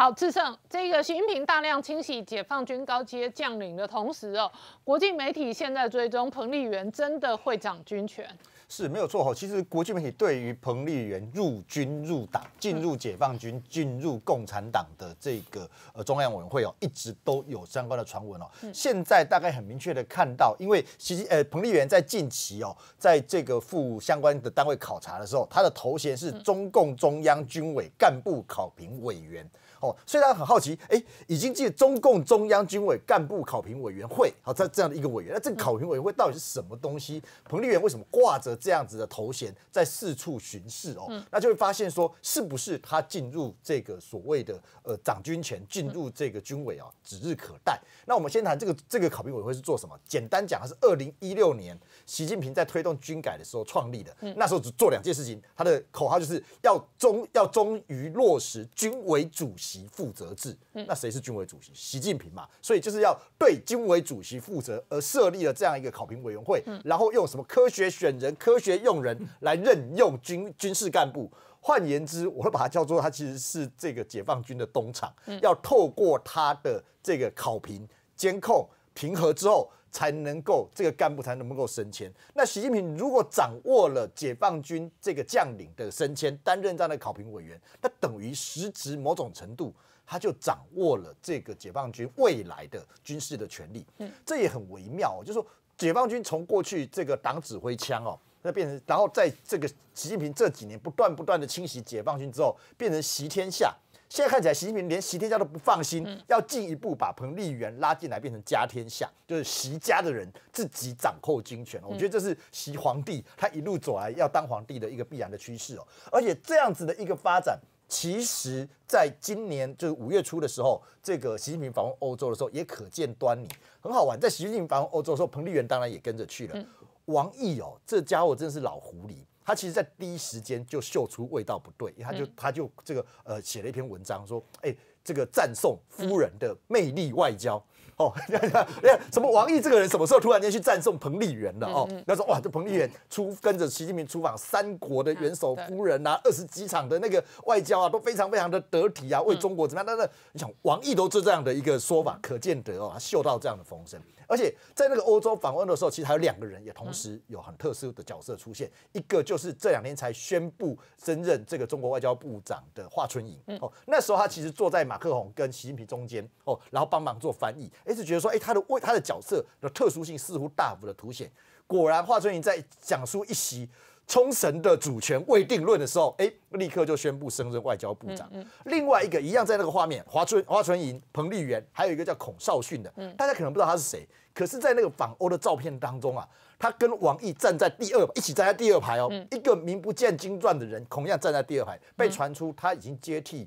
好，智胜，这个习近平大量清洗解放军高阶将领的同时哦，国际媒体现在追踪彭丽媛真的会掌军权是没有错哦。其实国际媒体对于彭丽媛入军入党、进入解放军、进入共产党的这个呃中央委员会哦，一直都有相关的传闻哦。现在大概很明确的看到，因为其实呃彭丽媛在近期哦，在这个赴相关的单位考察的时候，她的头衔是中共中央军委干部考评委员。哦，所以很好奇，哎，已经进中共中央军委干部考评委员会，好，这这样的一个委员，那这个考评委员会到底是什么东西？彭丽媛为什么挂着这样子的头衔在四处巡视？哦，那就会发现说，是不是他进入这个所谓的呃掌军权，进入这个军委啊，指日可待？那我们先谈这个这个考评委员会是做什么？简单讲，它是二零一六年习近平在推动军改的时候创立的，那时候只做两件事情，他的口号就是要忠要忠于落实军委主席。及负责制，那谁是军委主席？习近平嘛，所以就是要对军委主席负责，而设立了这样一个考评委员会，然后用什么科学选人、科学用人来任用军军事干部。换言之，我会把它叫做，它其实是这个解放军的东厂，要透过它的这个考评、监控、评核之后。才能够这个干部才能够升迁。那习近平如果掌握了解放军这个将领的升迁，担任这样的考评委员，那等于实质某种程度他就掌握了这个解放军未来的军事的权利，嗯，这也很微妙，就是说解放军从过去这个党指挥枪哦，那变成然后在这个习近平这几年不断不断的清洗解放军之后，变成习天下。现在看起来，习近平连习天下都不放心，要进一步把彭丽媛拉进来，变成家天下，就是习家的人自己掌控军权我觉得这是习皇帝他一路走来要当皇帝的一个必然的趋势哦。而且这样子的一个发展，其实在今年就是五月初的时候，这个习近平访问欧洲的时候也可见端倪。很好玩，在习近平访问欧洲的时候，彭丽媛当然也跟着去了。王毅哦，这家伙真是老狐狸。他其实，在第一时间就嗅出味道不对，他就他就这个呃，写了一篇文章说，哎。这个赞颂夫人的魅力外交哦，你 看什么王毅这个人什么时候突然间去赞颂彭丽媛了哦？那时候哇，这彭丽媛出跟着习近平出访三国的元首夫人啊，二十几场的那个外交啊，都非常非常的得体啊，为中国怎么样？那那你想，王毅都是这样的一个说法，可见得哦，他嗅到这样的风声。而且在那个欧洲访问的时候，其实还有两个人也同时有很特殊的角色出现，一个就是这两天才宣布升任这个中国外交部长的华春莹哦，那时候他其实坐在。马克宏跟习近平中间哦，然后帮忙做翻译，一直觉得说，哎，他的位，他的角色的特殊性似乎大幅的凸显。果然，华春莹在讲述一席冲绳的主权未定论的时候，哎，立刻就宣布升任外交部长。另外一个一样在那个画面，华春华春莹、彭丽媛，还有一个叫孔少迅的，大家可能不知道他是谁，可是，在那个访欧的照片当中啊，他跟王毅站在第二，一起站在第二排哦，一个名不见经传的人，同样站在第二排，被传出他已经接替。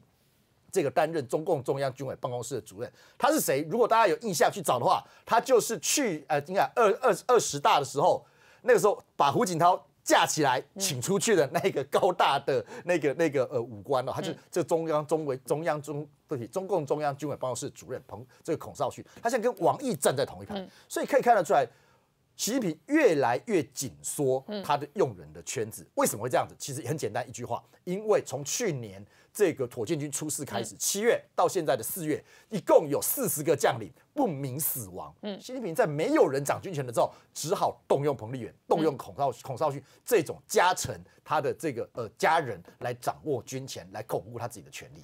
这个担任中共中央军委办公室的主任，他是谁？如果大家有印象去找的话，他就是去呃，应该二二二十大的时候，那时候把胡锦涛架起来请出去的那个高大的那个那个呃武官了，他就这中央中委、中央中对中共中央军委办公室主任彭这个孔少旭，他现在跟王毅站在同一排，所以可以看得出来。习近平越来越紧缩他的用人的圈子，为什么会这样子？其实很简单，一句话，因为从去年这个火箭军出事开始，七月到现在的四月，一共有四十个将领不明死亡。嗯，习近平在没有人掌军权的时候，只好动用彭丽媛、动用孔少孔少勋这种家臣，他的这个呃家人来掌握军权，来巩固他自己的权利。